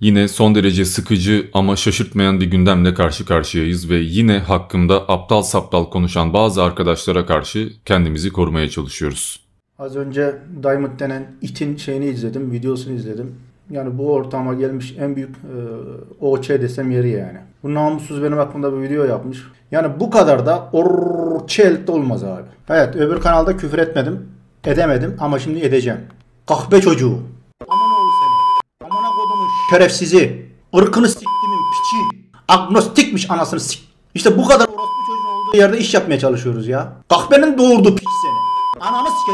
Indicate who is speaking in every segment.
Speaker 1: Yine son derece sıkıcı ama şaşırtmayan bir gündemle karşı karşıyayız ve yine hakkında aptal saptal konuşan bazı arkadaşlara karşı kendimizi korumaya çalışıyoruz.
Speaker 2: Az önce Diamond denen itin şeyini izledim, videosunu izledim. Yani bu ortama gelmiş en büyük e, OÇ desem yeri yani. Bu namussuz benim aklımda bir video yapmış. Yani bu kadar da orçelik olmaz abi. Evet öbür kanalda küfür etmedim. Edemedim ama şimdi edeceğim. Kahpe çocuğu şerefsizi, ırkını siktimin piçi, agnostikmiş anasını sik. İşte bu kadar orospu çocuğun olduğu yerde iş yapmaya çalışıyoruz ya. Kahpenin doğurdu piç seni. Ananı sike...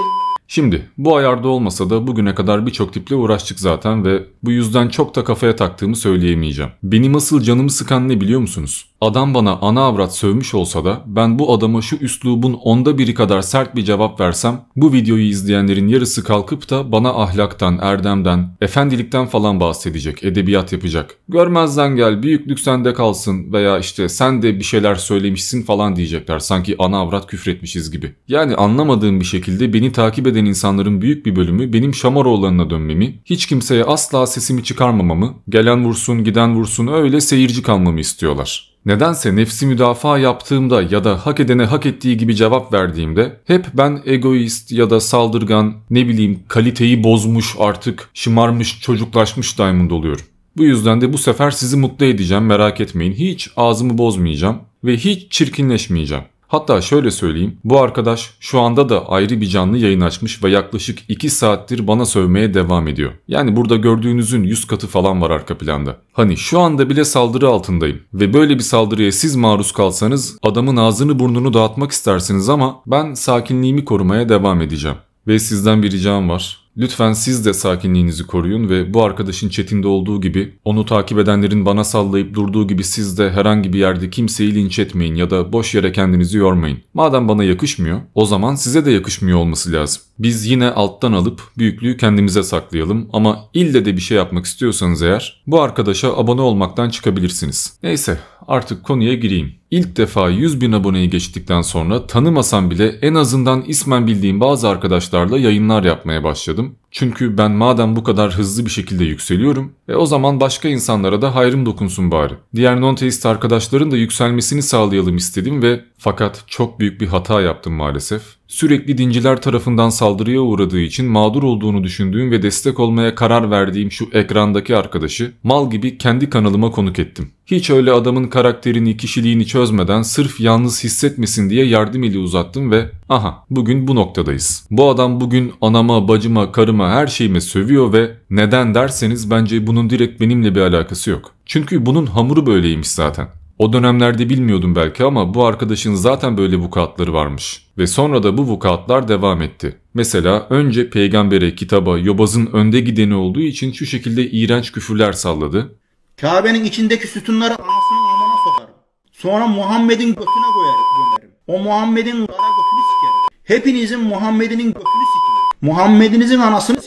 Speaker 1: Şimdi bu ayarda olmasa da bugüne kadar birçok tiple uğraştık zaten ve bu yüzden çok da kafaya taktığımı söyleyemeyeceğim. Benim asıl canımı sıkan ne biliyor musunuz? Adam bana ana avrat sövmüş olsa da ben bu adama şu üslubun onda biri kadar sert bir cevap versem bu videoyu izleyenlerin yarısı kalkıp da bana ahlaktan, erdemden, efendilikten falan bahsedecek, edebiyat yapacak. Görmezden gel, büyüklük sende kalsın veya işte sen de bir şeyler söylemişsin falan diyecekler sanki ana avrat küfretmişiz gibi. Yani anlamadığım bir şekilde beni takip eden insanların büyük bir bölümü benim Şamaroğlan'ına dönmemi, hiç kimseye asla sesimi çıkarmamamı, gelen vursun giden vursun öyle seyirci kalmamı istiyorlar. Nedense nefsi müdafaa yaptığımda ya da hak edene hak ettiği gibi cevap verdiğimde hep ben egoist ya da saldırgan ne bileyim kaliteyi bozmuş artık şımarmış çocuklaşmış diamond oluyorum. Bu yüzden de bu sefer sizi mutlu edeceğim merak etmeyin. Hiç ağzımı bozmayacağım ve hiç çirkinleşmeyeceğim. Hatta şöyle söyleyeyim. Bu arkadaş şu anda da ayrı bir canlı yayın açmış ve yaklaşık 2 saattir bana sövmeye devam ediyor. Yani burada gördüğünüzün 100 katı falan var arka planda. Hani şu anda bile saldırı altındayım ve böyle bir saldırıya siz maruz kalsanız adamın ağzını burnunu dağıtmak istersiniz ama ben sakinliğimi korumaya devam edeceğim. Ve sizden bir ricam var. Lütfen siz de sakinliğinizi koruyun ve bu arkadaşın chatinde olduğu gibi onu takip edenlerin bana sallayıp durduğu gibi siz de herhangi bir yerde kimseyi linç etmeyin ya da boş yere kendinizi yormayın. Madem bana yakışmıyor o zaman size de yakışmıyor olması lazım. Biz yine alttan alıp büyüklüğü kendimize saklayalım ama ille de bir şey yapmak istiyorsanız eğer bu arkadaşa abone olmaktan çıkabilirsiniz. Neyse artık konuya gireyim. İlk defa 100 bin aboneyi geçtikten sonra tanımasam bile en azından ismen bildiğim bazı arkadaşlarla yayınlar yapmaya başladım. Çünkü ben madem bu kadar hızlı bir şekilde yükseliyorum e o zaman başka insanlara da hayrım dokunsun bari. Diğer non-teist arkadaşların da yükselmesini sağlayalım istedim ve fakat çok büyük bir hata yaptım maalesef. Sürekli dinciler tarafından saldırıya uğradığı için mağdur olduğunu düşündüğüm ve destek olmaya karar verdiğim şu ekrandaki arkadaşı mal gibi kendi kanalıma konuk ettim. Hiç öyle adamın karakterini, kişiliğini çözmeden sırf yalnız hissetmesin diye yardım eli uzattım ve aha bugün bu noktadayız. Bu adam bugün anama, bacıma, karıma her şeyime sövüyor ve neden derseniz bence bunun direkt benimle bir alakası yok. Çünkü bunun hamuru böyleymiş zaten. O dönemlerde bilmiyordum belki ama bu arkadaşın zaten böyle vukuatları varmış. Ve sonra da bu vukuatlar devam etti. Mesela önce peygambere, kitaba, yobazın önde gideni olduğu için şu şekilde iğrenç küfürler salladı.
Speaker 2: Kabe'nin içindeki sütunları anasının amana sokarım. Sonra Muhammed'in götüne koyarım O Muhammed'in kara götünü sikerim. Hepinizin Muhammed'inin götünü sikerim. Muhammed'inizin anasını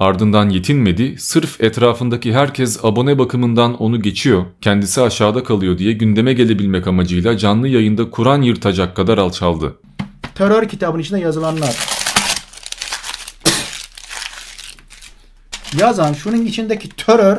Speaker 1: Ardından yetinmedi, sırf etrafındaki herkes abone bakımından onu geçiyor, kendisi aşağıda kalıyor diye gündeme gelebilmek amacıyla canlı yayında Kur'an yırtacak kadar alçaldı.
Speaker 2: Terör kitabının içinde yazılanlar. Yazan şunun içindeki terör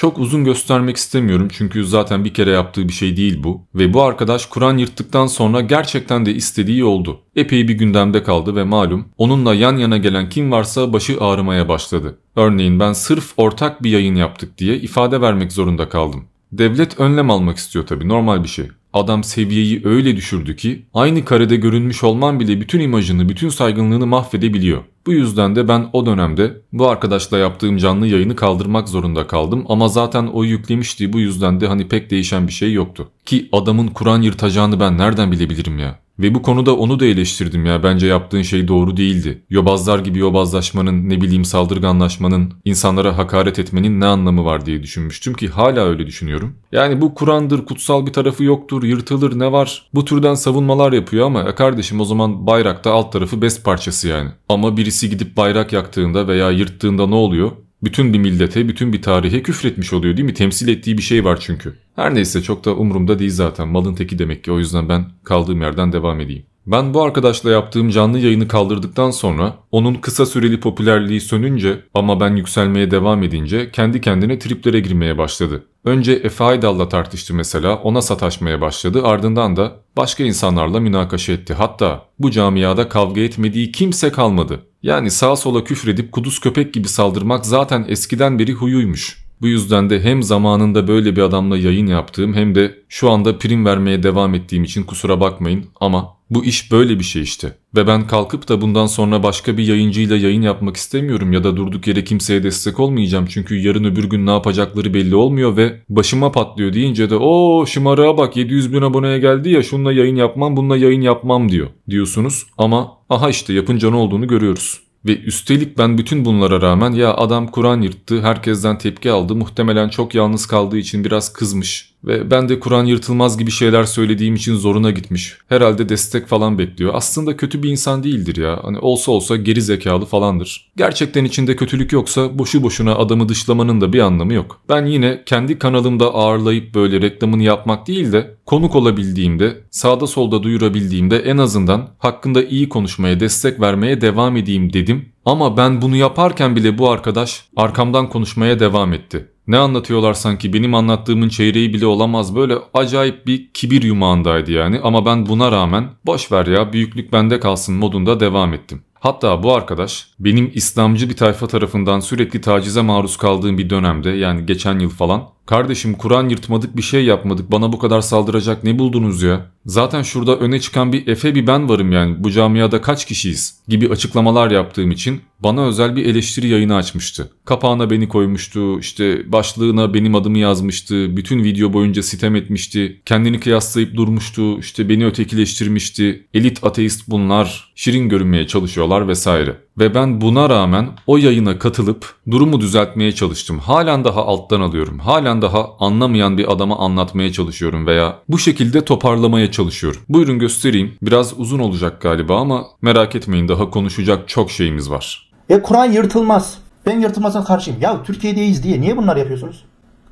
Speaker 1: Çok uzun göstermek istemiyorum çünkü zaten bir kere yaptığı bir şey değil bu. Ve bu arkadaş Kur'an yırttıktan sonra gerçekten de istediği oldu. Epey bir gündemde kaldı ve malum onunla yan yana gelen kim varsa başı ağrımaya başladı. Örneğin ben sırf ortak bir yayın yaptık diye ifade vermek zorunda kaldım. Devlet önlem almak istiyor tabii normal bir şey. Adam seviyeyi öyle düşürdü ki aynı karede görünmüş olman bile bütün imajını, bütün saygınlığını mahvedebiliyor. Bu yüzden de ben o dönemde bu arkadaşla yaptığım canlı yayını kaldırmak zorunda kaldım ama zaten o yüklemişti bu yüzden de hani pek değişen bir şey yoktu. Ki adamın Kur'an yırtacağını ben nereden bilebilirim ya? Ve bu konuda onu da eleştirdim ya bence yaptığın şey doğru değildi. Yobazlar gibi yobazlaşmanın ne bileyim saldırganlaşmanın insanlara hakaret etmenin ne anlamı var diye düşünmüştüm ki hala öyle düşünüyorum. Yani bu Kur'an'dır kutsal bir tarafı yoktur yırtılır ne var bu türden savunmalar yapıyor ama e kardeşim o zaman bayrakta alt tarafı bez parçası yani. Ama birisi gidip bayrak yaktığında veya yırttığında ne oluyor? bütün bir millete, bütün bir tarihe küfretmiş oluyor değil mi? Temsil ettiği bir şey var çünkü. Her neyse çok da umurumda değil zaten. Malın teki demek ki o yüzden ben kaldığım yerden devam edeyim. Ben bu arkadaşla yaptığım canlı yayını kaldırdıktan sonra onun kısa süreli popülerliği sönünce ama ben yükselmeye devam edince kendi kendine triplere girmeye başladı. Önce Efe Aydal'la tartıştı mesela ona sataşmaya başladı ardından da başka insanlarla münakaşa etti. Hatta bu camiada kavga etmediği kimse kalmadı. Yani sağa sola küfredip kuduz köpek gibi saldırmak zaten eskiden beri huyuymuş. Bu yüzden de hem zamanında böyle bir adamla yayın yaptığım hem de şu anda prim vermeye devam ettiğim için kusura bakmayın ama bu iş böyle bir şey işte. Ve ben kalkıp da bundan sonra başka bir yayıncıyla yayın yapmak istemiyorum ya da durduk yere kimseye destek olmayacağım. Çünkü yarın öbür gün ne yapacakları belli olmuyor ve başıma patlıyor deyince de o şımarığa bak 700 bin aboneye geldi ya şununla yayın yapmam bununla yayın yapmam diyor diyorsunuz. Ama aha işte yapınca ne olduğunu görüyoruz. Ve üstelik ben bütün bunlara rağmen ya adam Kur'an yırttı, herkesten tepki aldı, muhtemelen çok yalnız kaldığı için biraz kızmış ve ben de Kur'an yırtılmaz gibi şeyler söylediğim için zoruna gitmiş. Herhalde destek falan bekliyor. Aslında kötü bir insan değildir ya. Hani olsa olsa geri zekalı falandır. Gerçekten içinde kötülük yoksa boşu boşuna adamı dışlamanın da bir anlamı yok. Ben yine kendi kanalımda ağırlayıp böyle reklamını yapmak değil de konuk olabildiğimde, sağda solda duyurabildiğimde en azından hakkında iyi konuşmaya, destek vermeye devam edeyim dedim. Ama ben bunu yaparken bile bu arkadaş arkamdan konuşmaya devam etti. Ne anlatıyorlar sanki benim anlattığımın çeyreği bile olamaz böyle acayip bir kibir yumağındaydı yani ama ben buna rağmen boş ver ya büyüklük bende kalsın modunda devam ettim. Hatta bu arkadaş benim İslamcı bir tayfa tarafından sürekli tacize maruz kaldığım bir dönemde yani geçen yıl falan Kardeşim Kur'an yırtmadık bir şey yapmadık bana bu kadar saldıracak ne buldunuz ya? Zaten şurada öne çıkan bir Efe bir ben varım yani bu camiada kaç kişiyiz gibi açıklamalar yaptığım için bana özel bir eleştiri yayını açmıştı. Kapağına beni koymuştu, işte başlığına benim adımı yazmıştı, bütün video boyunca sitem etmişti, kendini kıyaslayıp durmuştu, işte beni ötekileştirmişti, elit ateist bunlar, şirin görünmeye çalışıyorlar konuşuyorlar vesaire. Ve ben buna rağmen o yayına katılıp durumu düzeltmeye çalıştım. Halen daha alttan alıyorum. Halen daha anlamayan bir adama anlatmaya çalışıyorum veya bu şekilde toparlamaya çalışıyorum. Buyurun göstereyim. Biraz uzun olacak galiba ama merak etmeyin daha konuşacak çok şeyimiz var.
Speaker 2: E Kur'an yırtılmaz. Ben yırtılmasına karşıyım. Ya Türkiye'deyiz diye niye bunlar yapıyorsunuz?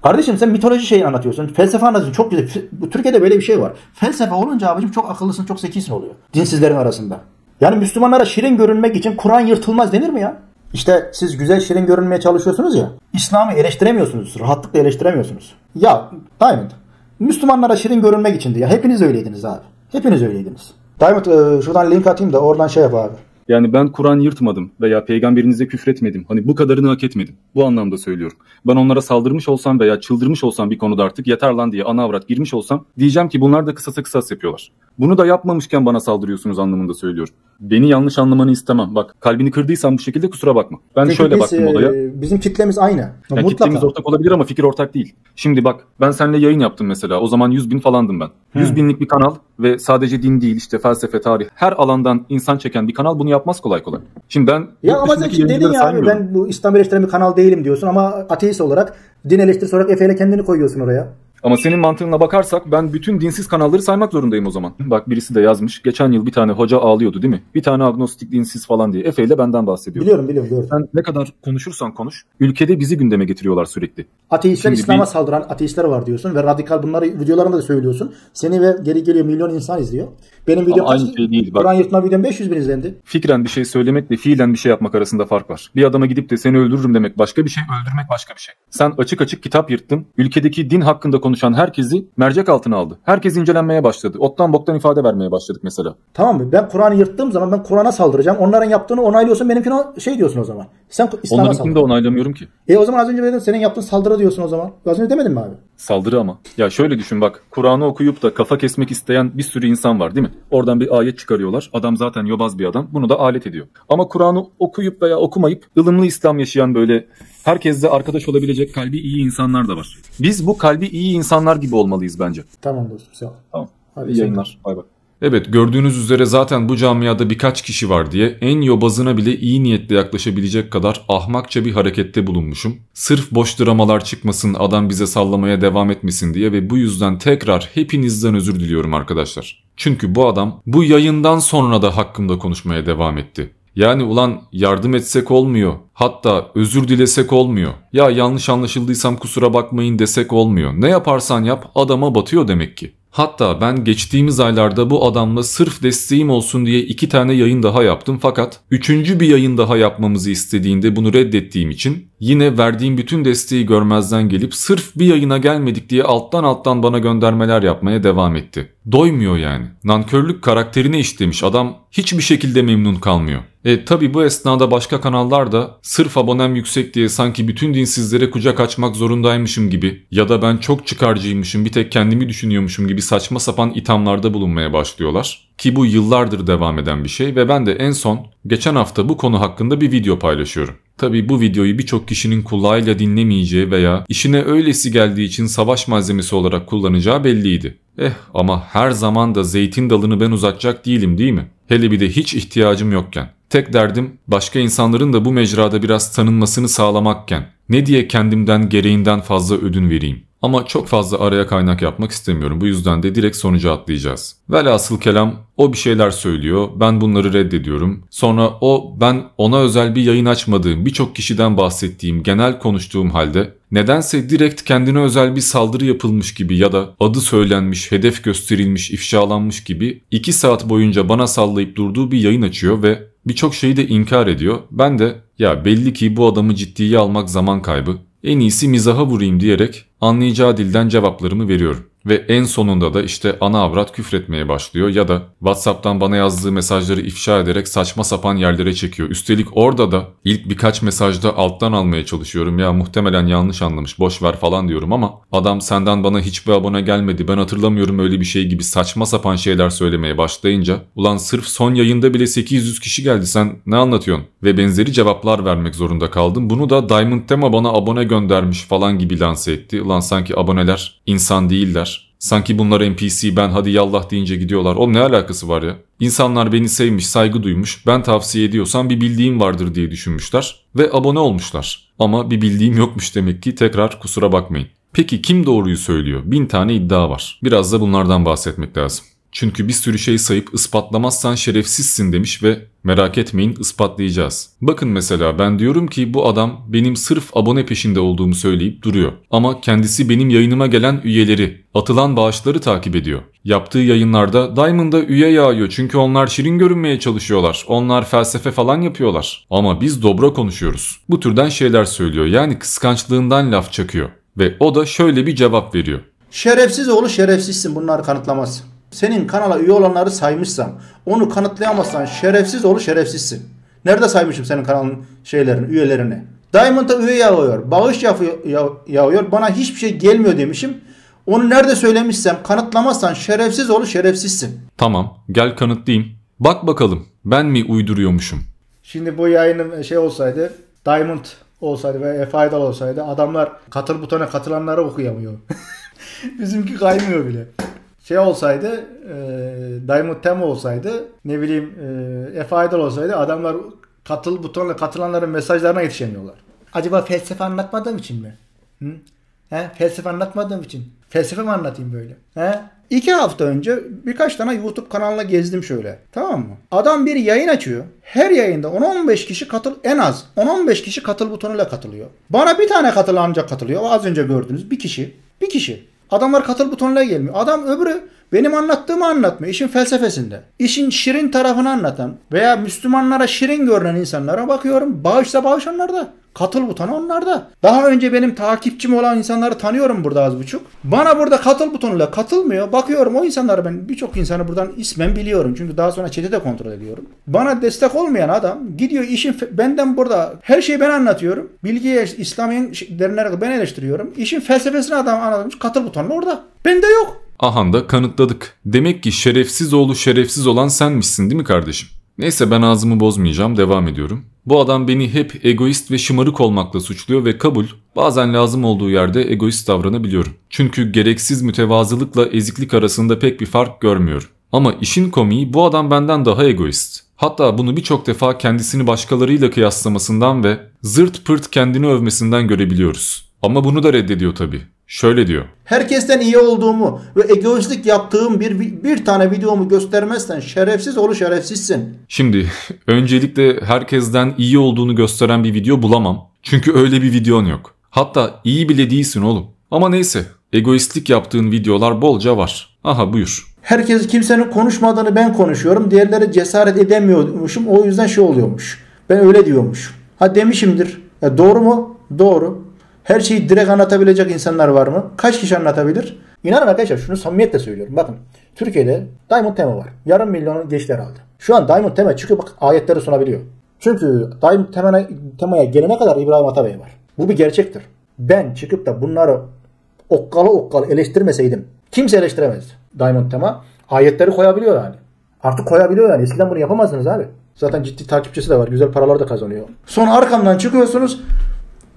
Speaker 2: Kardeşim sen mitoloji şeyi anlatıyorsun. Felsefe anlatıyorsun. Çok güzel. Türkiye'de böyle bir şey var. Felsefe olunca abicim çok akıllısın, çok zekisin oluyor. Dinsizlerin arasında. Yani Müslümanlara şirin görünmek için Kur'an yırtılmaz denir mi ya? İşte siz güzel şirin görünmeye çalışıyorsunuz ya. İslam'ı eleştiremiyorsunuz. Rahatlıkla eleştiremiyorsunuz. Ya Diamond. Müslümanlara şirin görünmek içindi ya. Hepiniz öyleydiniz abi. Hepiniz öyleydiniz. Diamond e, şuradan link atayım da oradan şey yap abi.
Speaker 1: Yani ben Kur'an yırtmadım veya peygamberinize küfretmedim. Hani bu kadarını hak etmedim. Bu anlamda söylüyorum. Ben onlara saldırmış olsam veya çıldırmış olsam bir konuda artık yeter lan diye ana avrat girmiş olsam diyeceğim ki bunlar da kısasa kısas yapıyorlar. Bunu da yapmamışken bana saldırıyorsunuz anlamında söylüyorum. Beni yanlış anlamanı istemem. Bak kalbini kırdıysam bu şekilde kusura bakma. Ben Peki şöyle biz, baktım e, olaya.
Speaker 2: Bizim kitlemiz aynı. yani Kitlemiz ortak
Speaker 1: olabilir ama fikir ortak değil. Şimdi bak ben seninle yayın yaptım mesela. O zaman 100 bin falandım ben. Hmm. 100 binlik bir kanal ve sadece din değil işte felsefe, tarih her alandan insan çeken bir kanal bunu yapmaz kolay kolay. Şimdi ben... Ya ama Zeki dedin yani ben
Speaker 2: bu İslam eleştiren bir kanal değilim diyorsun ama ateist olarak din eleştirisi olarak Efe'yle kendini koyuyorsun oraya.
Speaker 1: Ama senin mantığına bakarsak ben bütün dinsiz kanalları saymak zorundayım o zaman. Bak birisi de yazmış. Geçen yıl bir tane hoca ağlıyordu değil mi? Bir tane agnostik dinsiz falan diye. Efe ile benden bahsediyor. Biliyorum biliyorum. biliyorum. Sen ne kadar konuşursan konuş. Ülkede bizi gündeme getiriyorlar sürekli. Ateistler Şimdi
Speaker 2: İslam'a bir... saldıran ateistler var diyorsun ve radikal bunları videolarında da söylüyorsun. Seni ve geri geliyor milyon insan
Speaker 1: izliyor. Benim videom Ama aynı şey değil. Bak. Kur'an yırtma videom 500 bin izlendi. Fikren bir şey söylemekle fiilen bir şey yapmak arasında fark var. Bir adama gidip de seni öldürürüm demek başka bir şey, öldürmek başka bir şey. Sen açık açık kitap yırttın. Ülkedeki din hakkında konuş konuşan herkesi mercek altına aldı. Herkes incelenmeye başladı. Ottan boktan ifade vermeye başladık mesela.
Speaker 2: Tamam mı? Ben Kur'an'ı yırttığım zaman ben Kur'an'a saldıracağım. Onların yaptığını onaylıyorsun. Benimkini şey diyorsun o zaman. Sen İslam'a Onlarınkini de onaylamıyorum ki. E o zaman az önce dedin senin yaptığın saldırı diyorsun o zaman. Az önce demedin mi abi?
Speaker 1: Saldırı ama. Ya şöyle düşün bak. Kur'an'ı okuyup da kafa kesmek isteyen bir sürü insan var değil mi? Oradan bir ayet çıkarıyorlar. Adam zaten yobaz bir adam. Bunu da alet ediyor. Ama Kur'an'ı okuyup veya okumayıp ılımlı İslam yaşayan böyle herkesle arkadaş olabilecek kalbi iyi insanlar da var. Biz bu kalbi iyi insanlar gibi olmalıyız bence. Tamam dostum sağ ol. Tamam. Hadi İyi yayınlar. Bay bay. Evet gördüğünüz üzere zaten bu camiada birkaç kişi var diye en yobazına bile iyi niyetle yaklaşabilecek kadar ahmakça bir harekette bulunmuşum. Sırf boş dramalar çıkmasın adam bize sallamaya devam etmesin diye ve bu yüzden tekrar hepinizden özür diliyorum arkadaşlar. Çünkü bu adam bu yayından sonra da hakkımda konuşmaya devam etti. Yani ulan yardım etsek olmuyor. Hatta özür dilesek olmuyor. Ya yanlış anlaşıldıysam kusura bakmayın desek olmuyor. Ne yaparsan yap adama batıyor demek ki. Hatta ben geçtiğimiz aylarda bu adamla sırf desteğim olsun diye iki tane yayın daha yaptım fakat üçüncü bir yayın daha yapmamızı istediğinde bunu reddettiğim için Yine verdiğim bütün desteği görmezden gelip sırf bir yayına gelmedik diye alttan alttan bana göndermeler yapmaya devam etti. Doymuyor yani. Nankörlük karakterine işlemiş adam hiçbir şekilde memnun kalmıyor. E tabi bu esnada başka kanallar da sırf abonem yüksek diye sanki bütün dinsizlere kucak açmak zorundaymışım gibi ya da ben çok çıkarcıymışım bir tek kendimi düşünüyormuşum gibi saçma sapan ithamlarda bulunmaya başlıyorlar. Ki bu yıllardır devam eden bir şey ve ben de en son geçen hafta bu konu hakkında bir video paylaşıyorum. Tabi bu videoyu birçok kişinin kulağıyla dinlemeyeceği veya işine öylesi geldiği için savaş malzemesi olarak kullanacağı belliydi. Eh ama her zaman da zeytin dalını ben uzatacak değilim değil mi? Hele bir de hiç ihtiyacım yokken. Tek derdim başka insanların da bu mecrada biraz tanınmasını sağlamakken ne diye kendimden gereğinden fazla ödün vereyim. Ama çok fazla araya kaynak yapmak istemiyorum. Bu yüzden de direkt sonuca atlayacağız. Velhasıl kelam o bir şeyler söylüyor. Ben bunları reddediyorum. Sonra o ben ona özel bir yayın açmadığım birçok kişiden bahsettiğim genel konuştuğum halde nedense direkt kendine özel bir saldırı yapılmış gibi ya da adı söylenmiş, hedef gösterilmiş, ifşalanmış gibi 2 saat boyunca bana sallayıp durduğu bir yayın açıyor ve birçok şeyi de inkar ediyor. Ben de ya belli ki bu adamı ciddiye almak zaman kaybı. En iyisi mizaha vurayım diyerek anlayacağı dilden cevaplarımı veriyorum. Ve en sonunda da işte ana avrat küfretmeye başlıyor ya da Whatsapp'tan bana yazdığı mesajları ifşa ederek saçma sapan yerlere çekiyor. Üstelik orada da ilk birkaç mesajda alttan almaya çalışıyorum ya muhtemelen yanlış anlamış boş ver falan diyorum ama adam senden bana hiçbir abone gelmedi ben hatırlamıyorum öyle bir şey gibi saçma sapan şeyler söylemeye başlayınca ulan sırf son yayında bile 800 kişi geldi sen ne anlatıyorsun ve benzeri cevaplar vermek zorunda kaldım. Bunu da Diamond Tema bana abone göndermiş falan gibi lanse etti. Ulan sanki aboneler insan değiller Sanki bunlar NPC ben hadi yallah deyince gidiyorlar. O ne alakası var ya? İnsanlar beni sevmiş, saygı duymuş. Ben tavsiye ediyorsam bir bildiğim vardır diye düşünmüşler ve abone olmuşlar. Ama bir bildiğim yokmuş demek ki tekrar kusura bakmayın. Peki kim doğruyu söylüyor? Bin tane iddia var. Biraz da bunlardan bahsetmek lazım. Çünkü bir sürü şey sayıp ispatlamazsan şerefsizsin demiş ve merak etmeyin ispatlayacağız. Bakın mesela ben diyorum ki bu adam benim sırf abone peşinde olduğumu söyleyip duruyor. Ama kendisi benim yayınıma gelen üyeleri, atılan bağışları takip ediyor. Yaptığı yayınlarda Diamond'a üye yağıyor çünkü onlar şirin görünmeye çalışıyorlar. Onlar felsefe falan yapıyorlar. Ama biz dobra konuşuyoruz. Bu türden şeyler söylüyor yani kıskançlığından laf çakıyor. Ve o da şöyle bir cevap veriyor.
Speaker 2: Şerefsiz oğlu şerefsizsin bunlar kanıtlamaz. Senin kanala üye olanları saymışsam onu kanıtlayamazsan şerefsiz olu şerefsizsin. Nerede saymışım senin kanalın şeylerini, üyelerini? Diamond'a üye yağıyor, bağış yağıyor, bana hiçbir şey gelmiyor demişim. Onu nerede söylemişsem kanıtlamazsan şerefsiz olu şerefsizsin.
Speaker 1: Tamam gel kanıtlayayım. Bak bakalım ben mi uyduruyormuşum?
Speaker 2: Şimdi bu yayının şey olsaydı Diamond olsaydı veya Faydal olsaydı adamlar katıl butona katılanları okuyamıyor. Bizimki kaymıyor bile şey olsaydı e, Diamond Tem olsaydı ne bileyim e, Efe Aydal olsaydı adamlar katıl butonla katılanların mesajlarına yetişemiyorlar. Acaba felsefe anlatmadığım için mi? Hı? He? Felsefe anlatmadığım için. Felsefe mi anlatayım böyle? He? İki hafta önce birkaç tane YouTube kanalına gezdim şöyle. Tamam mı? Adam bir yayın açıyor. Her yayında 10-15 kişi katıl en az 10-15 kişi katıl butonuyla katılıyor. Bana bir tane katılan ancak katılıyor. Az önce gördünüz bir kişi. Bir kişi. Adamlar katıl butonuna gelmiyor. Adam öbürü benim anlattığımı anlatmıyor. İşin felsefesinde. İşin şirin tarafını anlatan veya Müslümanlara şirin görünen insanlara bakıyorum. Bağışsa bağış onlarda. Katıl butonu onlarda. Daha önce benim takipçim olan insanları tanıyorum burada az buçuk. Bana burada katıl butonuyla katılmıyor. Bakıyorum o insanları ben birçok insanı buradan ismen biliyorum. Çünkü daha sonra çete de kontrol ediyorum. Bana destek olmayan adam gidiyor işin benden burada her şeyi ben anlatıyorum. Bilgiye İslam'ın derinerek ben eleştiriyorum. İşin felsefesini adam anlatmış. Katıl butonu orada. Bende yok.
Speaker 1: Ahan da kanıtladık. Demek ki şerefsiz oğlu şerefsiz olan senmişsin değil mi kardeşim? Neyse ben ağzımı bozmayacağım devam ediyorum. Bu adam beni hep egoist ve şımarık olmakla suçluyor ve kabul bazen lazım olduğu yerde egoist davranabiliyorum. Çünkü gereksiz mütevazılıkla eziklik arasında pek bir fark görmüyorum. Ama işin komiği bu adam benden daha egoist. Hatta bunu birçok defa kendisini başkalarıyla kıyaslamasından ve zırt pırt kendini övmesinden görebiliyoruz. Ama bunu da reddediyor tabii. Şöyle diyor.
Speaker 2: Herkesten iyi olduğumu ve egoistlik yaptığım bir, bir tane videomu göstermezsen şerefsiz olu şerefsizsin.
Speaker 1: Şimdi öncelikle herkesten iyi olduğunu gösteren bir video bulamam. Çünkü öyle bir videon yok. Hatta iyi bile değilsin oğlum. Ama neyse egoistlik yaptığın videolar bolca var. Aha buyur.
Speaker 2: Herkes kimsenin konuşmadığını ben konuşuyorum. Diğerleri cesaret edemiyormuşum. O yüzden şey oluyormuş. Ben öyle diyormuş. Ha demişimdir. Ya e, doğru mu? Doğru. Her şeyi direkt anlatabilecek insanlar var mı? Kaç kişi anlatabilir? İnanın arkadaşlar şunu samimiyetle söylüyorum. Bakın Türkiye'de Diamond Tema var. Yarım milyonu geçti herhalde. Şu an Diamond Tema çünkü bak ayetleri sunabiliyor. Çünkü Diamond Tema'ya, temaya gelene kadar İbrahim Atabey var. Bu bir gerçektir. Ben çıkıp da bunları okkalı okkalı eleştirmeseydim kimse eleştiremez. Diamond Tema ayetleri koyabiliyor yani. Artık koyabiliyor yani. Eskiden bunu yapamazdınız abi. Zaten ciddi takipçisi de var. Güzel paralar da kazanıyor. Sonra arkamdan çıkıyorsunuz.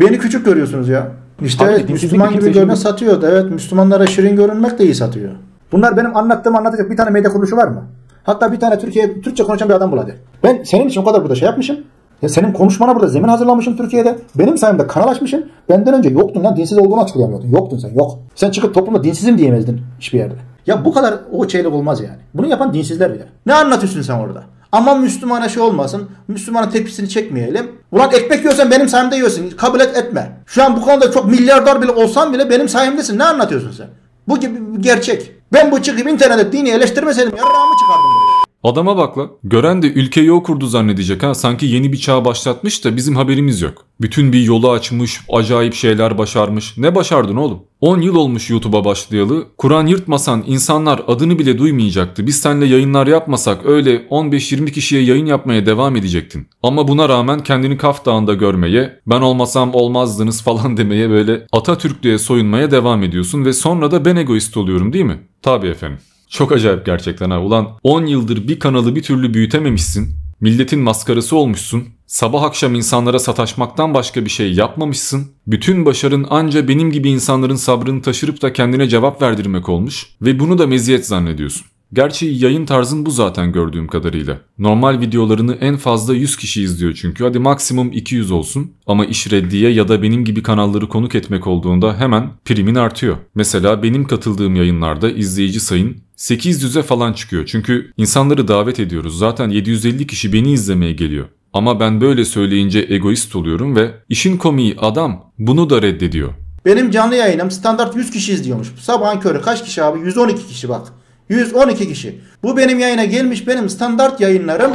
Speaker 2: Beni küçük görüyorsunuz ya. İşte Abi, evet, Müslüman gibi görüne satıyor. Evet Müslümanlara şirin görünmek de iyi satıyor. Bunlar benim anlattığımı anlatacak bir tane medya kuruluşu var mı? Hatta bir tane Türkiye Türkçe konuşan bir adam bul hadi. Ben senin için o kadar burada şey yapmışım. Ya senin konuşmana burada zemin hazırlamışım Türkiye'de. Benim sayemde kanal açmışım. Benden önce yoktun lan dinsiz olduğunu açıklayamıyordun. Yoktun sen yok. Sen çıkıp toplumda dinsizim diyemezdin hiçbir yerde. Ya bu kadar o şeylik olmaz yani. Bunu yapan dinsizler bile. Ne anlatıyorsun sen orada? Ama Müslümana şey olmasın. Müslümana tepkisini çekmeyelim. Ulan ekmek yiyorsan benim sayemde yiyorsun. Kabul et etme. Şu an bu konuda çok milyardar bile olsan bile benim sayemdesin. Ne anlatıyorsun sen? Bu gibi bir gerçek. Ben bu çıkıp internette dini eleştirmeseydim yarrağımı
Speaker 1: çıkardım. Adama bak la. Gören de ülkeyi okurdu zannedecek ha. Sanki yeni bir çağ başlatmış da bizim haberimiz yok. Bütün bir yolu açmış, acayip şeyler başarmış. Ne başardın oğlum? 10 yıl olmuş YouTube'a başlayalı. Kur'an yırtmasan insanlar adını bile duymayacaktı. Biz seninle yayınlar yapmasak öyle 15-20 kişiye yayın yapmaya devam edecektin. Ama buna rağmen kendini Kaf Dağı'nda görmeye, ben olmasam olmazdınız falan demeye böyle Atatürk diye soyunmaya devam ediyorsun ve sonra da ben egoist oluyorum değil mi? Tabii efendim. Çok acayip gerçekten ha. Ulan 10 yıldır bir kanalı bir türlü büyütememişsin. Milletin maskarası olmuşsun. Sabah akşam insanlara sataşmaktan başka bir şey yapmamışsın. Bütün başarın anca benim gibi insanların sabrını taşırıp da kendine cevap verdirmek olmuş ve bunu da meziyet zannediyorsun. Gerçi yayın tarzın bu zaten gördüğüm kadarıyla. Normal videolarını en fazla 100 kişi izliyor çünkü hadi maksimum 200 olsun. Ama iş reddiye ya da benim gibi kanalları konuk etmek olduğunda hemen primin artıyor. Mesela benim katıldığım yayınlarda izleyici sayın 800'e falan çıkıyor. Çünkü insanları davet ediyoruz. Zaten 750 kişi beni izlemeye geliyor. Ama ben böyle söyleyince egoist oluyorum ve işin komiği adam bunu da reddediyor.
Speaker 2: Benim canlı yayınım standart 100 kişi izliyormuş. Sabahın körü kaç kişi abi? 112 kişi bak. 112 kişi. Bu benim yayına gelmiş benim standart yayınlarım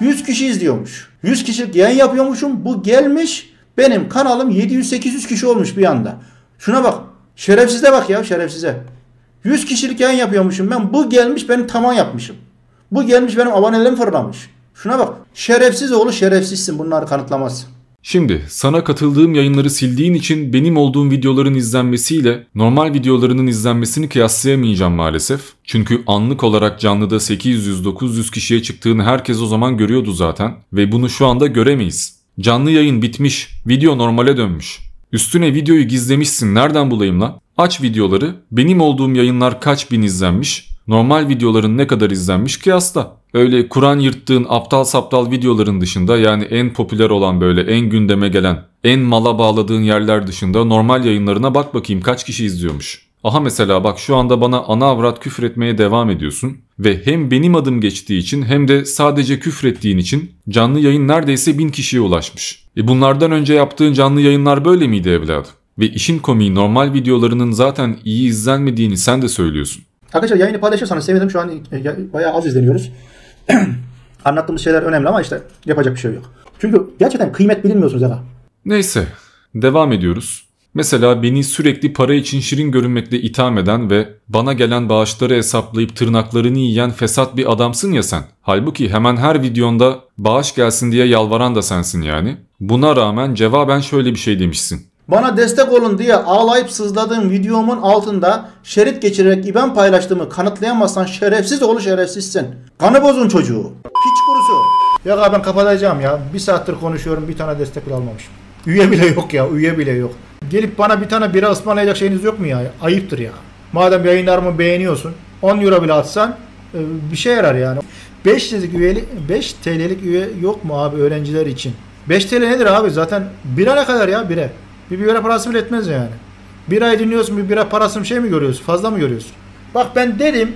Speaker 2: 100 kişi izliyormuş. 100 kişilik yayın yapıyormuşum. Bu gelmiş benim kanalım 700-800 kişi olmuş bir anda. Şuna bak. Şerefsize bak ya şerefsize. 100 kişilik yayın yapıyormuşum ben. Bu gelmiş benim tamam yapmışım. Bu gelmiş benim abonelerim fırlamış. Şuna bak. Şerefsiz oğlu şerefsizsin. Bunları
Speaker 1: kanıtlamazsın. Şimdi sana katıldığım yayınları sildiğin için benim olduğum videoların izlenmesiyle normal videolarının izlenmesini kıyaslayamayacağım maalesef. Çünkü anlık olarak canlıda 800-900 kişiye çıktığını herkes o zaman görüyordu zaten ve bunu şu anda göremeyiz. Canlı yayın bitmiş, video normale dönmüş. Üstüne videoyu gizlemişsin nereden bulayım lan? Aç videoları, benim olduğum yayınlar kaç bin izlenmiş, normal videoların ne kadar izlenmiş kıyasla. Öyle Kur'an yırttığın aptal saptal videoların dışında yani en popüler olan böyle en gündeme gelen, en mala bağladığın yerler dışında normal yayınlarına bak bakayım kaç kişi izliyormuş. Aha mesela bak şu anda bana ana avrat küfür etmeye devam ediyorsun ve hem benim adım geçtiği için hem de sadece küfür ettiğin için canlı yayın neredeyse bin kişiye ulaşmış. E bunlardan önce yaptığın canlı yayınlar böyle miydi evladım? Ve işin komiği normal videolarının zaten iyi izlenmediğini sen de söylüyorsun.
Speaker 2: Arkadaşlar yayını paylaşırsanız sevinirim. Şu an e, bayağı az izleniyoruz. Anlattığımız şeyler önemli ama işte yapacak bir şey yok. Çünkü gerçekten kıymet bilinmiyorsunuz aga.
Speaker 1: Neyse devam ediyoruz. Mesela beni sürekli para için şirin görünmekle itham eden ve bana gelen bağışları hesaplayıp tırnaklarını yiyen fesat bir adamsın ya sen. Halbuki hemen her videonda bağış gelsin diye yalvaran da sensin yani. Buna rağmen cevaben şöyle bir şey demişsin.
Speaker 2: Bana destek olun diye ağlayıp sızladığım videomun altında şerit geçirerek iben paylaştığımı kanıtlayamazsan şerefsiz oğlu şerefsizsin. Kanı bozun çocuğu. Piç kurusu. Ya ben kapatacağım ya. Bir saattir konuşuyorum bir tane destek bile almamışım. Üye bile yok ya üye bile yok. Gelip bana bir tane bira ısmarlayacak şeyiniz yok mu ya? Ayıptır ya. Madem yayınlarımı beğeniyorsun 10 euro bile atsan e, bir şey yarar yani. 5 TL'lik üyeli, 5 TL'lik üye yok mu abi öğrenciler için? 5 TL nedir abi zaten bira ne kadar ya bire? Bir bira parası bile etmez yani. Bir ay dinliyorsun bir bira parası mı şey mi görüyorsun? Fazla mı görüyorsun? Bak ben dedim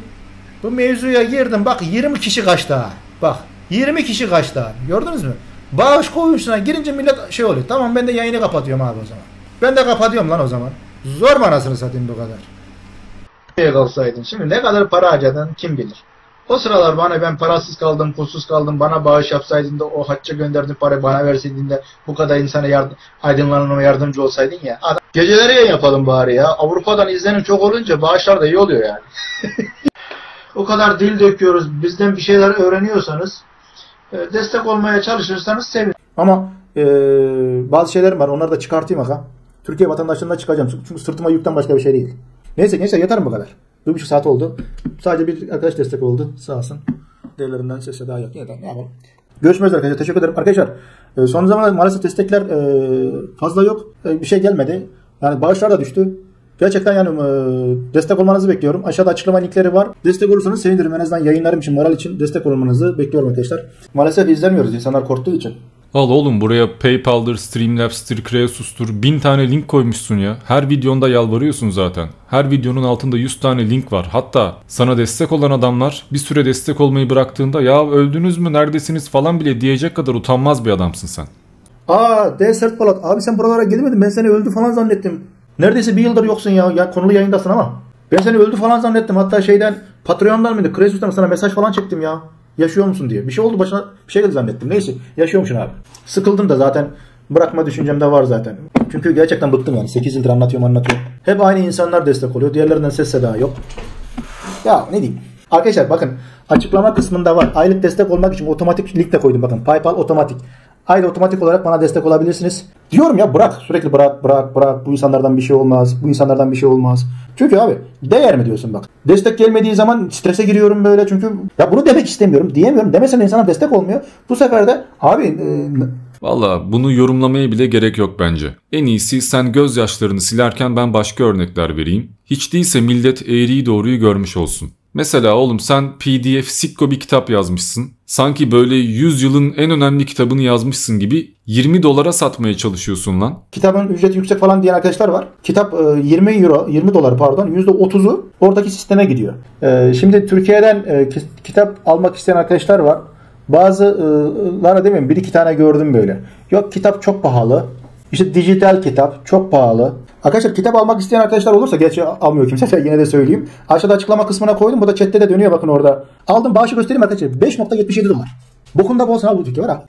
Speaker 2: bu mevzuya girdim bak 20 kişi kaçtı ha. Bak 20 kişi kaçtı ha. Gördünüz mü? Bağış koyuşuna girince millet şey oluyor. Tamam ben de yayını kapatıyorum abi o zaman. Ben de kapatıyorum lan o zaman. Zor manasını satayım bu kadar. Kalsaydın. Şimdi ne kadar para harcadın kim bilir. O sıralar bana ben parasız kaldım, pulsuz kaldım, bana bağış yapsaydın da o hacca gönderdin para bana verseydin de bu kadar insana yardım, aydınlanmama yardımcı olsaydın ya. Adam, geceleri yayın yapalım bari ya. Avrupa'dan izlenim çok olunca bağışlar da iyi oluyor yani. o kadar dil döküyoruz. Bizden bir şeyler öğreniyorsanız e, destek olmaya çalışırsanız sevinirim. Ama e, bazı şeylerim var. Onları da çıkartayım aga. Türkiye vatandaşlığına çıkacağım. Çünkü sırtıma yükten başka bir şey değil. Neyse gençler yeter mi bu kadar? Bir buçuk saat oldu. Sadece bir arkadaş destek oldu. Sağ olsun. Devlerinden sesle daha yakın. Ne yapalım. Görüşmek arkadaşlar. Teşekkür ederim. Arkadaşlar e, son zamanlarda maalesef destekler e, fazla yok. E, bir şey gelmedi. Yani bağışlar da düştü. Gerçekten yani destek olmanızı bekliyorum. Aşağıda açıklama linkleri var. Destek olursanız sevinirim. En azından yayınlarım için, moral için destek olmanızı bekliyorum arkadaşlar. Maalesef izlemiyoruz. insanlar korktuğu için.
Speaker 1: Al oğlum buraya PayPal'dır, Streamlabs'tir, Creasus'tur bin tane link koymuşsun ya. Her videonda yalvarıyorsun zaten. Her videonun altında 100 tane link var. Hatta sana destek olan adamlar bir süre destek olmayı bıraktığında ya öldünüz mü neredesiniz falan bile diyecek kadar utanmaz bir adamsın sen.
Speaker 2: Aa Desert Sert Polat abi sen buralara gelemedin ben seni öldü falan zannettim. Neredeyse bir yıldır yoksun ya. ya konulu yayındasın ama. Ben seni öldü falan zannettim. Hatta şeyden Patreon'dan mıydı? Creasus'tan sana mesaj falan çektim ya. Yaşıyor musun diye. Bir şey oldu başına bir şey geldi zannettim. Neyse yaşıyormuşsun abi. Sıkıldım da zaten bırakma düşüncem de var zaten. Çünkü gerçekten bıktım yani. 8 yıldır anlatıyorum anlatıyorum. Hep aynı insanlar destek oluyor. Diğerlerinden ses daha yok. Ya ne diyeyim. Arkadaşlar bakın açıklama kısmında var. Aylık destek olmak için otomatik link de koydum bakın. Paypal otomatik. Ayda otomatik olarak bana destek olabilirsiniz. Diyorum ya bırak sürekli bırak bırak bırak bu insanlardan bir şey olmaz bu insanlardan bir şey olmaz. Çünkü abi değer mi diyorsun bak. Destek gelmediği zaman strese giriyorum böyle çünkü ya bunu demek istemiyorum diyemiyorum. Demesen insana destek olmuyor. Bu sefer de abi e,
Speaker 1: Valla bunu yorumlamaya bile gerek yok bence. En iyisi sen gözyaşlarını silerken ben başka örnekler vereyim. Hiç değilse millet eğriyi doğruyu görmüş olsun. Mesela oğlum sen PDF sikko bir kitap yazmışsın. Sanki böyle 100 yılın en önemli kitabını yazmışsın gibi 20 dolara satmaya çalışıyorsun lan.
Speaker 2: Kitabın ücreti yüksek falan diyen arkadaşlar var. Kitap 20 e, euro, 20 dolar pardon %30'u oradaki sisteme gidiyor. E, şimdi Türkiye'den e, kitap almak isteyen arkadaşlar var. Bazılara değil mi bir iki tane gördüm böyle. Yok kitap çok pahalı. İşte dijital kitap çok pahalı. Arkadaşlar kitap almak isteyen arkadaşlar olursa gerçi almıyor kimse yine de söyleyeyim. Aşağıda açıklama kısmına koydum. Bu da chatte de dönüyor bakın orada. Aldım bağışı göstereyim arkadaşlar. 5.77 dolar. Bokunda bolsun ha bu Türkiye var ha.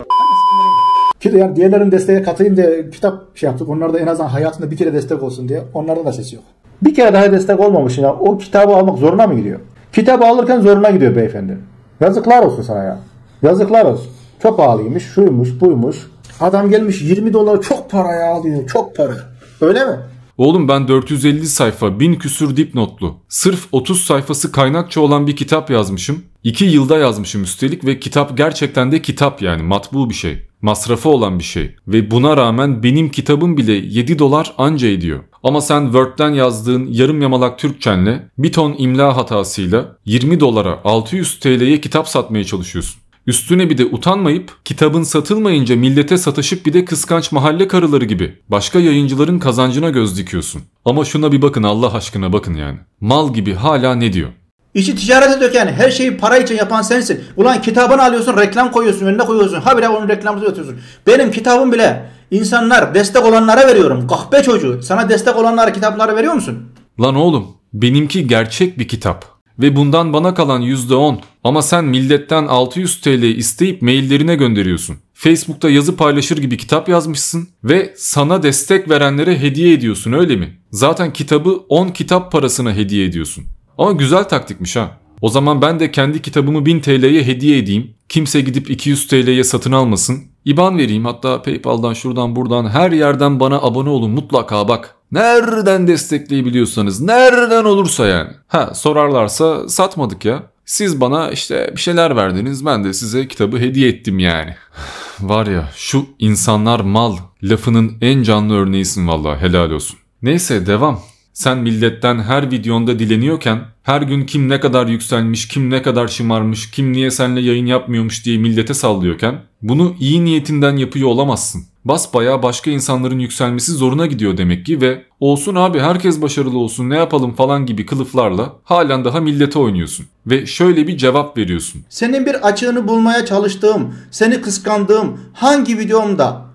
Speaker 2: Ki yani diğerlerin desteğe katayım diye kitap şey yaptık. Onlar da en azından hayatında bir kere destek olsun diye. onlarda da ses yok. Bir kere daha destek olmamış ya. O kitabı almak zoruna mı gidiyor? Kitabı alırken zoruna gidiyor beyefendi. Yazıklar olsun sana ya. Yazıklar olsun. Çok pahalıymış, şuymuş, buymuş. Adam gelmiş 20 dolar çok paraya alıyor. Çok para. Öyle mi?
Speaker 1: Oğlum ben 450 sayfa, 1000 küsür dipnotlu. Sırf 30 sayfası kaynakça olan bir kitap yazmışım. 2 yılda yazmışım üstelik ve kitap gerçekten de kitap yani matbu bir şey. Masrafı olan bir şey. Ve buna rağmen benim kitabım bile 7 dolar anca ediyor. Ama sen Word'den yazdığın yarım yamalak Türkçenle bir ton imla hatasıyla 20 dolara 600 TL'ye kitap satmaya çalışıyorsun. Üstüne bir de utanmayıp kitabın satılmayınca millete sataşıp bir de kıskanç mahalle karıları gibi başka yayıncıların kazancına göz dikiyorsun. Ama şuna bir bakın Allah aşkına bakın yani. Mal gibi hala ne diyor?
Speaker 2: İşi ticarete döken, her şeyi para için yapan sensin. Ulan kitabını alıyorsun, reklam koyuyorsun, önüne koyuyorsun. Ha bile onun reklamını atıyorsun. Benim kitabım bile insanlar, destek olanlara veriyorum. Kahpe çocuğu. Sana destek olanlara kitapları veriyor musun?
Speaker 1: Lan oğlum, benimki gerçek bir kitap ve bundan bana kalan %10 ama sen milletten 600 TL isteyip maillerine gönderiyorsun. Facebook'ta yazı paylaşır gibi kitap yazmışsın ve sana destek verenlere hediye ediyorsun öyle mi? Zaten kitabı 10 kitap parasına hediye ediyorsun. Ama güzel taktikmiş ha. O zaman ben de kendi kitabımı 1000 TL'ye hediye edeyim. Kimse gidip 200 TL'ye satın almasın. İban vereyim hatta PayPal'dan şuradan buradan her yerden bana abone olun mutlaka bak. Nereden destekleyebiliyorsanız, nereden olursa yani. Ha sorarlarsa satmadık ya. Siz bana işte bir şeyler verdiniz ben de size kitabı hediye ettim yani. Var ya şu insanlar mal lafının en canlı örneğisin valla helal olsun. Neyse devam. Sen milletten her videonda dileniyorken her gün kim ne kadar yükselmiş, kim ne kadar şımarmış, kim niye seninle yayın yapmıyormuş diye millete sallıyorken bunu iyi niyetinden yapıyor olamazsın. Basbaya başka insanların yükselmesi zoruna gidiyor demek ki ve olsun abi herkes başarılı olsun ne yapalım falan gibi kılıflarla halen daha millete oynuyorsun. Ve şöyle bir cevap veriyorsun.
Speaker 2: Senin bir açığını bulmaya çalıştığım, seni kıskandığım hangi videomda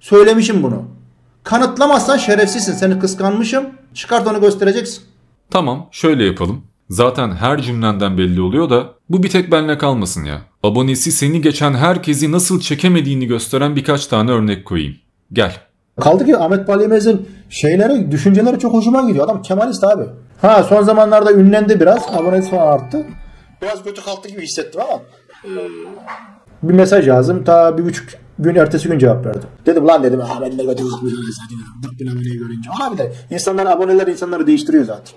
Speaker 2: söylemişim bunu? Kanıtlamazsan şerefsizsin. Seni kıskanmışım. Çıkart onu
Speaker 1: göstereceksin. Tamam şöyle yapalım. Zaten her cümlenden belli oluyor da bu bir tek benle kalmasın ya. Abonesi seni geçen herkesi nasıl çekemediğini gösteren birkaç tane örnek koyayım. Gel.
Speaker 2: Kaldı ki Ahmet Balyemez'in şeyleri, düşünceleri çok hoşuma gidiyor. Adam Kemalist abi. Ha son zamanlarda ünlendi biraz. Abonesi falan arttı. Biraz kötü kalktı gibi hissettim ama. Ee, bir mesaj yazdım. Ta bir buçuk Gün ertesi gün cevap verdi. Dedim lan dedim ha ben negatif zaten. görünce. Olabilir. İnsanlar aboneler insanları değiştiriyor zaten.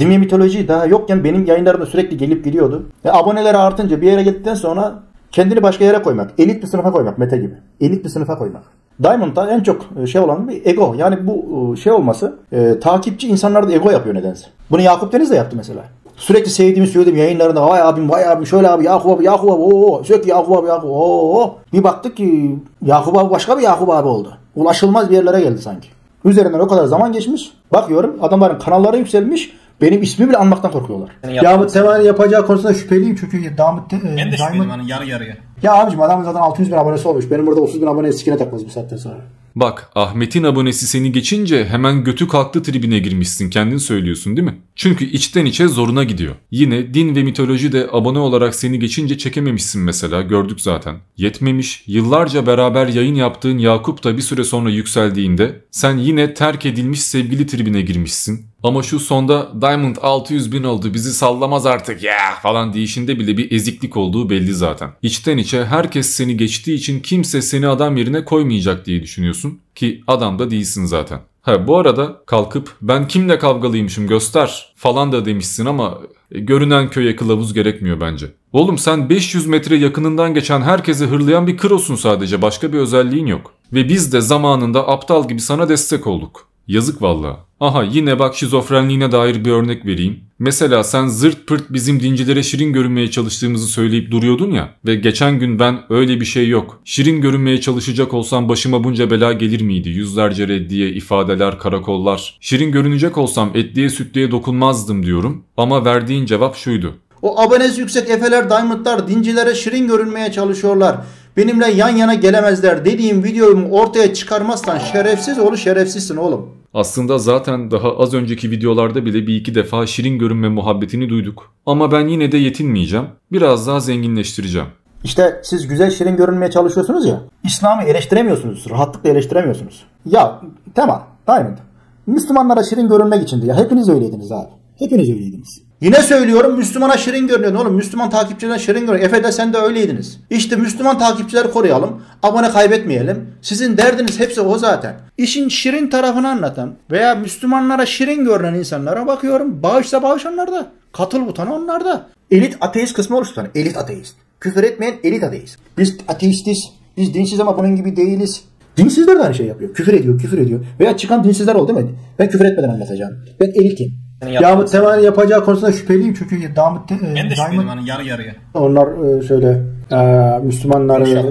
Speaker 2: Dimi mitoloji daha yokken benim yayınlarımda sürekli gelip gidiyordu. Ve aboneleri artınca bir yere gittikten sonra kendini başka yere koymak. Elit bir sınıfa koymak Mete gibi. Elit bir sınıfa koymak. Diamond'da en çok e, şey olan bir ego. Yani bu e, şey olması e, takipçi insanlarda ego yapıyor nedense. Bunu Yakup Deniz de yaptı mesela. Sürekli sevdiğimi söyledim yayınlarında. Vay abim vay abim şöyle abi Yakup abi Yakup abi ooo sürekli Yakup abi Yakup ooo. Bir baktık ki Yakup abi başka bir Yakup abi oldu. Ulaşılmaz bir yerlere geldi sanki. Üzerinden o kadar zaman geçmiş. Bakıyorum adamların kanalları yükselmiş. Benim ismi bile anmaktan korkuyorlar. Yahmut Temel'in yapacağı konusunda şüpheliyim çünkü Yahmut Temel'in... Ben de şüpheliyim hani yarı yarıya. Ya abicim adamın zaten 600 bin abonesi olmuş. Benim burada 30 bin abone sikine takmaz bu saatten
Speaker 1: sonra. Bak Ahmet'in abonesi seni geçince hemen götü kalktı tribine girmişsin kendin söylüyorsun değil mi? Çünkü içten içe zoruna gidiyor. Yine din ve mitoloji de abone olarak seni geçince çekememişsin mesela gördük zaten. Yetmemiş yıllarca beraber yayın yaptığın Yakup da bir süre sonra yükseldiğinde sen yine terk edilmiş sevgili tribine girmişsin. Ama şu sonda Diamond 600 bin oldu bizi sallamaz artık ya falan deyişinde bile bir eziklik olduğu belli zaten. İçten içe herkes seni geçtiği için kimse seni adam yerine koymayacak diye düşünüyorsun ki adam da değilsin zaten. Ha bu arada kalkıp ben kimle kavgalıymışım göster falan da demişsin ama e, görünen köye kılavuz gerekmiyor bence. Oğlum sen 500 metre yakınından geçen herkese hırlayan bir krosun sadece başka bir özelliğin yok. Ve biz de zamanında aptal gibi sana destek olduk. Yazık valla. Aha yine bak şizofrenliğine dair bir örnek vereyim. Mesela sen zırt pırt bizim dincilere şirin görünmeye çalıştığımızı söyleyip duruyordun ya. Ve geçen gün ben öyle bir şey yok. Şirin görünmeye çalışacak olsam başıma bunca bela gelir miydi? Yüzlerce reddiye, ifadeler, karakollar. Şirin görünecek olsam etliye sütliye dokunmazdım diyorum. Ama verdiğin cevap şuydu.
Speaker 2: O abonesi yüksek efeler, diamondlar dincilere şirin görünmeye çalışıyorlar benimle yan yana gelemezler dediğim videomu ortaya çıkarmazsan şerefsiz olu şerefsizsin oğlum.
Speaker 1: Aslında zaten daha az önceki videolarda bile bir iki defa şirin görünme muhabbetini duyduk. Ama ben yine de yetinmeyeceğim. Biraz daha zenginleştireceğim.
Speaker 2: İşte siz güzel şirin görünmeye çalışıyorsunuz ya. İslam'ı eleştiremiyorsunuz. Rahatlıkla eleştiremiyorsunuz. Ya tamam. Diamond. Müslümanlara şirin görünmek için ya. Hepiniz öyleydiniz abi. Hepiniz öyleydiniz. Yine söylüyorum Müslümana şirin görünüyor. Oğlum Müslüman takipçilerine şirin görünüyor. de sen de öyleydiniz. İşte Müslüman takipçileri koruyalım. Abone kaybetmeyelim. Sizin derdiniz hepsi o zaten. İşin şirin tarafını anlatan veya Müslümanlara şirin görünen insanlara bakıyorum. Bağışsa bağışanlar da. Katıl butana onlar da. Elit ateist kısmı oluşturan. Elit ateist. Küfür etmeyen elit ateist. Biz ateistiz. Biz dinsiz ama bunun gibi değiliz. Dinsizler de aynı şey yapıyor. Küfür ediyor, küfür ediyor. Veya çıkan dinsizler oldu değil mi? Ben küfür etmeden anlatacağım. Ben elitim. Yağmur Teven'in yapacağı konusunda şüpheliyim çünkü Damat, e, ben de şüpheliyim hani yarı yarıya. Onlar e, şöyle e, Müslümanlara e,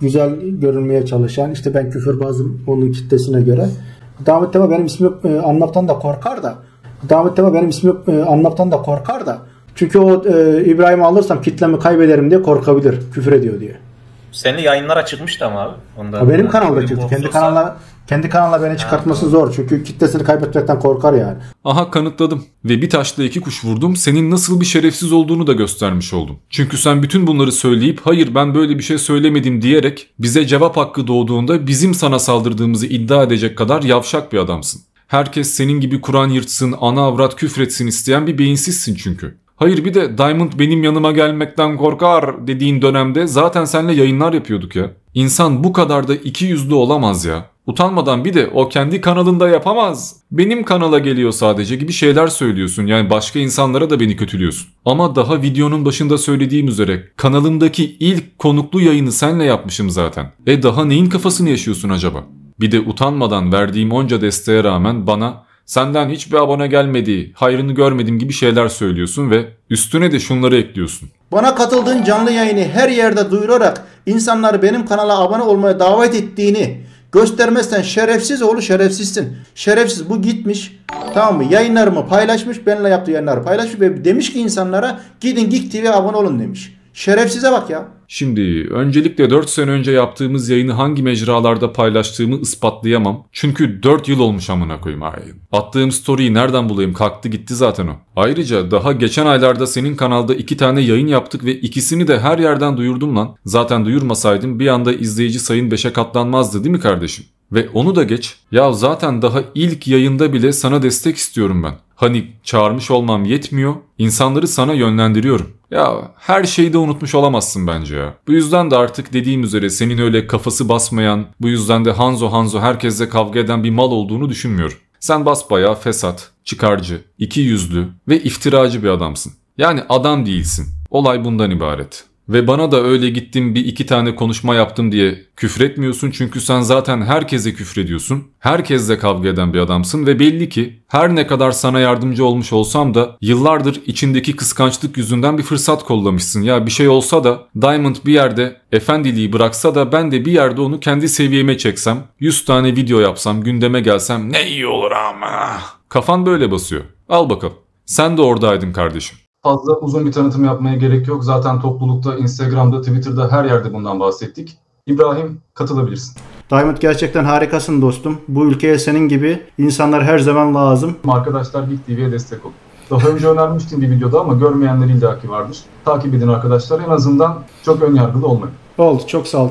Speaker 2: güzel görünmeye çalışan işte ben küfürbazım onun kitlesine göre. Damat Tema benim ismi e, anlattan da korkar da Damat Tema benim ismi e, anlattan da korkar da çünkü o e, İbrahim'i alırsam kitlemi kaybederim diye korkabilir küfür ediyor diye. Seninle yayınlara çıkmıştı ama abi. Ondan o benim yani. kanalda çıktı. Kendi olsa... kanalına kendi kanalına beni çıkartması ha, zor. Çünkü kitlesini kaybetmekten korkar yani.
Speaker 1: Aha kanıtladım. Ve bir taşla iki kuş vurdum. Senin nasıl bir şerefsiz olduğunu da göstermiş oldum. Çünkü sen bütün bunları söyleyip hayır ben böyle bir şey söylemedim diyerek bize cevap hakkı doğduğunda bizim sana saldırdığımızı iddia edecek kadar yavşak bir adamsın. Herkes senin gibi Kur'an yırtsın, ana avrat küfretsin isteyen bir beyinsizsin çünkü. Hayır bir de Diamond benim yanıma gelmekten korkar dediğin dönemde zaten seninle yayınlar yapıyorduk ya. İnsan bu kadar da iki yüzlü olamaz ya. Utanmadan bir de o kendi kanalında yapamaz. Benim kanala geliyor sadece gibi şeyler söylüyorsun. Yani başka insanlara da beni kötülüyorsun. Ama daha videonun başında söylediğim üzere kanalımdaki ilk konuklu yayını senle yapmışım zaten. E daha neyin kafasını yaşıyorsun acaba? Bir de utanmadan verdiğim onca desteğe rağmen bana senden hiçbir abone gelmedi, hayrını görmedim gibi şeyler söylüyorsun ve üstüne de şunları ekliyorsun.
Speaker 2: Bana katıldığın canlı yayını her yerde duyurarak insanlar benim kanala abone olmaya davet ettiğini göstermezsen şerefsiz oğlu şerefsizsin. Şerefsiz bu gitmiş tamam mı yayınlarımı paylaşmış benimle yaptığı yayınları paylaşmış ve demiş ki insanlara gidin Geek TV'ye abone olun demiş. Şerefsize bak ya.
Speaker 1: Şimdi öncelikle 4 sene önce yaptığımız yayını hangi mecralarda paylaştığımı ispatlayamam. Çünkü 4 yıl olmuş amına koyayım ayın. Attığım story'yi nereden bulayım kalktı gitti zaten o. Ayrıca daha geçen aylarda senin kanalda 2 tane yayın yaptık ve ikisini de her yerden duyurdum lan. Zaten duyurmasaydım bir anda izleyici sayın 5'e katlanmazdı değil mi kardeşim? Ve onu da geç. Ya zaten daha ilk yayında bile sana destek istiyorum ben. Hani çağırmış olmam yetmiyor. İnsanları sana yönlendiriyorum. Ya her şeyi de unutmuş olamazsın bence ya. Bu yüzden de artık dediğim üzere senin öyle kafası basmayan, bu yüzden de Hanzo Hanzo herkesle kavga eden bir mal olduğunu düşünmüyorum. Sen basbayağı fesat, çıkarcı, iki yüzlü ve iftiracı bir adamsın. Yani adam değilsin. Olay bundan ibaret ve bana da öyle gittim bir iki tane konuşma yaptım diye küfretmiyorsun. Çünkü sen zaten herkese küfrediyorsun. Herkesle kavga eden bir adamsın ve belli ki her ne kadar sana yardımcı olmuş olsam da yıllardır içindeki kıskançlık yüzünden bir fırsat kollamışsın. Ya bir şey olsa da Diamond bir yerde efendiliği bıraksa da ben de bir yerde onu kendi seviyeme çeksem, 100 tane video yapsam, gündeme gelsem ne iyi olur ama. Kafan böyle basıyor. Al bakalım. Sen de oradaydın kardeşim fazla uzun bir tanıtım yapmaya gerek yok. Zaten toplulukta, Instagram'da, Twitter'da her yerde bundan bahsettik. İbrahim katılabilirsin. Diamond gerçekten
Speaker 2: harikasın dostum. Bu ülkeye senin gibi insanlar her zaman lazım. Arkadaşlar Big TV'ye
Speaker 1: destek olun. Daha önce önermiştim bir videoda ama görmeyenler illaki vardır. Takip edin arkadaşlar en azından çok ön yargılı olmayın. Oldu çok sağ ol.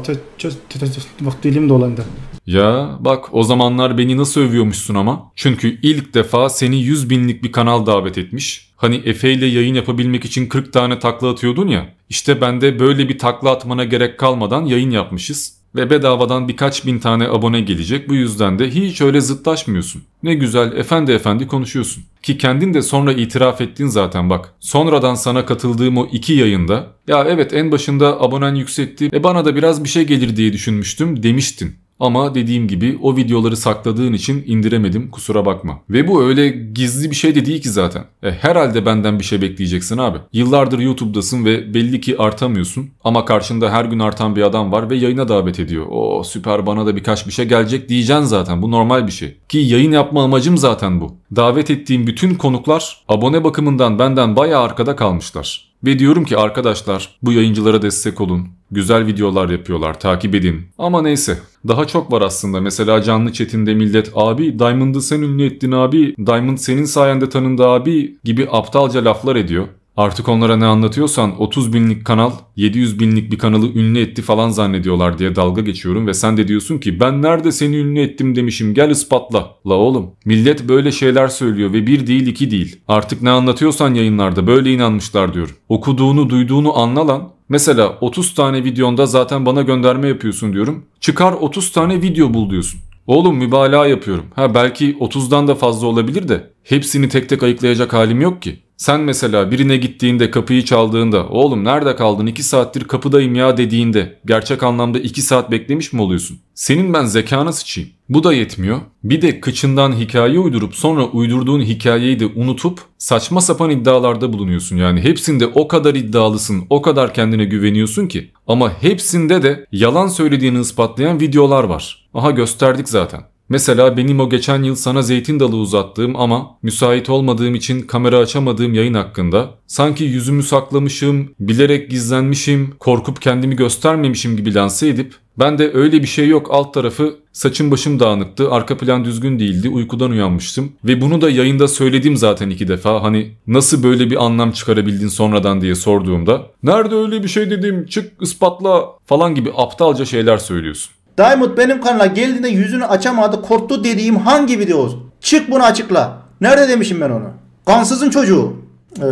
Speaker 1: Bak dilim dolandı. Ya bak o zamanlar beni nasıl övüyormuşsun ama. Çünkü ilk defa seni 100 binlik bir kanal davet etmiş. Hani Efe ile yayın yapabilmek için 40 tane takla atıyordun ya. İşte ben de böyle bir takla atmana gerek kalmadan yayın yapmışız. Ve bedavadan birkaç bin tane abone gelecek. Bu yüzden de hiç öyle zıtlaşmıyorsun. Ne güzel efendi efendi konuşuyorsun. Ki kendin de sonra itiraf ettin zaten bak. Sonradan sana katıldığım o iki yayında. Ya evet en başında abonen yüksekti. E bana da biraz bir şey gelir diye düşünmüştüm demiştin. Ama dediğim gibi o videoları sakladığın için indiremedim kusura bakma. Ve bu öyle gizli bir şey de değil ki zaten. E, herhalde benden bir şey bekleyeceksin abi. Yıllardır YouTube'dasın ve belli ki artamıyorsun. Ama karşında her gün artan bir adam var ve yayına davet ediyor. O süper bana da birkaç bir şey gelecek diyeceksin zaten bu normal bir şey. Ki yayın yapma amacım zaten bu. Davet ettiğim bütün konuklar abone bakımından benden bayağı arkada kalmışlar. Ve diyorum ki arkadaşlar bu yayıncılara destek olun. Güzel videolar yapıyorlar takip edin. Ama neyse daha çok var aslında. Mesela Canlı Çetin'de millet abi Diamond'ı sen ünlü ettin abi Diamond senin sayende tanındı abi gibi aptalca laflar ediyor. Artık onlara ne anlatıyorsan 30 binlik kanal 700 binlik bir kanalı ünlü etti falan zannediyorlar diye dalga geçiyorum ve sen de diyorsun ki ben nerede seni ünlü ettim demişim gel ispatla. La oğlum millet böyle şeyler söylüyor ve bir değil iki değil. Artık ne anlatıyorsan yayınlarda böyle inanmışlar diyorum. Okuduğunu duyduğunu anla lan. Mesela 30 tane videonda zaten bana gönderme yapıyorsun diyorum. Çıkar 30 tane video bul diyorsun. Oğlum mübalağa yapıyorum. Ha belki 30'dan da fazla olabilir de hepsini tek tek ayıklayacak halim yok ki. Sen mesela birine gittiğinde kapıyı çaldığında oğlum nerede kaldın 2 saattir kapıdayım ya dediğinde gerçek anlamda 2 saat beklemiş mi oluyorsun? Senin ben zekana sıçayım. Bu da yetmiyor. Bir de kıçından hikaye uydurup sonra uydurduğun hikayeyi de unutup saçma sapan iddialarda bulunuyorsun. Yani hepsinde o kadar iddialısın, o kadar kendine güveniyorsun ki. Ama hepsinde de yalan söylediğini ispatlayan videolar var. Aha gösterdik zaten. Mesela benim o geçen yıl sana zeytin dalı uzattığım ama müsait olmadığım için kamera açamadığım yayın hakkında sanki yüzümü saklamışım, bilerek gizlenmişim, korkup kendimi göstermemişim gibi lanse edip ben de öyle bir şey yok alt tarafı saçım başım dağınıktı, arka plan düzgün değildi, uykudan uyanmıştım ve bunu da yayında söyledim zaten iki defa hani nasıl böyle bir anlam çıkarabildin sonradan diye sorduğumda nerede öyle bir şey dedim çık ispatla falan gibi aptalca şeyler söylüyorsun.
Speaker 2: Diamond benim kanala geldiğinde yüzünü açamadı korktu dediğim hangi videoz? Çık bunu açıkla. Nerede demişim ben onu? Kansızın çocuğu. Ee,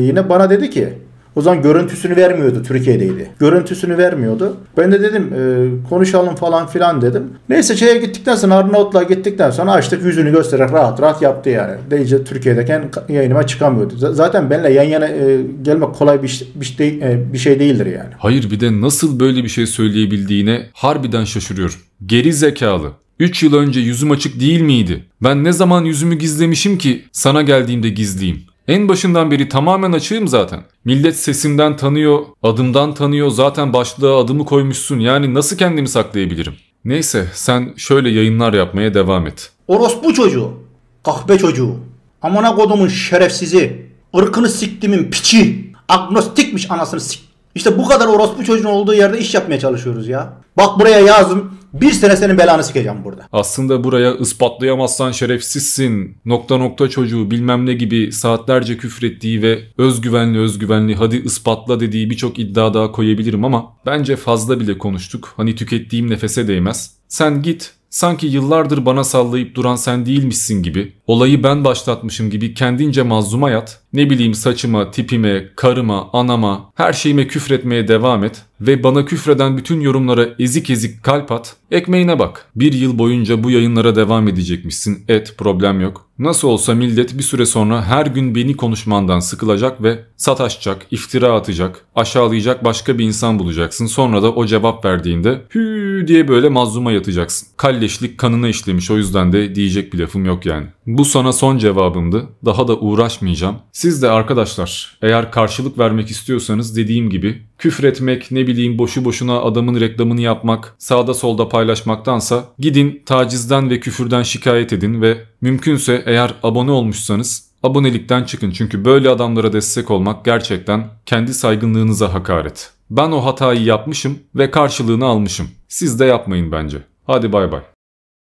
Speaker 2: yine bana dedi ki o zaman görüntüsünü vermiyordu Türkiye'deydi. Görüntüsünü vermiyordu. Ben de dedim e, konuşalım falan filan dedim. Neyse şeye gittikten sonra Arnavutluğa gittikten sonra açtık yüzünü göstererek rahat rahat yaptı yani. Deyince Türkiye'deyken yayınıma çıkamıyordu. Zaten benimle yan yana e, gelmek kolay bir, bir, de, e, bir şey değildir
Speaker 1: yani. Hayır bir de nasıl böyle bir şey söyleyebildiğine harbiden şaşırıyorum. Geri zekalı. 3 yıl önce yüzüm açık değil miydi? Ben ne zaman yüzümü gizlemişim ki sana geldiğimde gizleyeyim. En başından beri tamamen açığım zaten. Millet sesimden tanıyor, adımdan tanıyor. Zaten başlığa adımı koymuşsun. Yani nasıl kendimi saklayabilirim? Neyse sen şöyle yayınlar yapmaya devam et.
Speaker 2: Orospu çocuğu, kahpe çocuğu, amana kodumun şerefsizi, ırkını siktimin piçi, agnostikmiş anasını sik. İşte bu kadar orospu çocuğun olduğu yerde iş yapmaya çalışıyoruz ya. Bak buraya yazdım. Bir sene senin belanı sikeceğim
Speaker 1: burada. Aslında buraya ispatlayamazsan şerefsizsin, nokta nokta çocuğu bilmem ne gibi saatlerce küfrettiği ve özgüvenli özgüvenli hadi ispatla dediği birçok iddia daha koyabilirim ama bence fazla bile konuştuk. Hani tükettiğim nefese değmez. Sen git Sanki yıllardır bana sallayıp duran sen değilmişsin gibi Olayı ben başlatmışım gibi kendince mazluma yat. Ne bileyim saçıma, tipime, karıma, anama, her şeyime küfretmeye devam et. Ve bana küfreden bütün yorumlara ezik ezik kalp at. Ekmeğine bak. Bir yıl boyunca bu yayınlara devam edecekmişsin. Et problem yok. Nasıl olsa millet bir süre sonra her gün beni konuşmandan sıkılacak ve sataşacak, iftira atacak, aşağılayacak başka bir insan bulacaksın. Sonra da o cevap verdiğinde hü diye böyle mazluma yatacaksın. Kalleşlik kanına işlemiş o yüzden de diyecek bir lafım yok yani. Bu sana son cevabımdı. Daha da uğraşmayacağım. Siz de arkadaşlar eğer karşılık vermek istiyorsanız dediğim gibi küfretmek, ne bileyim boşu boşuna adamın reklamını yapmak, sağda solda paylaşmaktansa gidin tacizden ve küfürden şikayet edin ve mümkünse eğer abone olmuşsanız abonelikten çıkın. Çünkü böyle adamlara destek olmak gerçekten kendi saygınlığınıza hakaret. Ben o hatayı yapmışım ve karşılığını almışım. Siz de yapmayın bence. Hadi bay bay.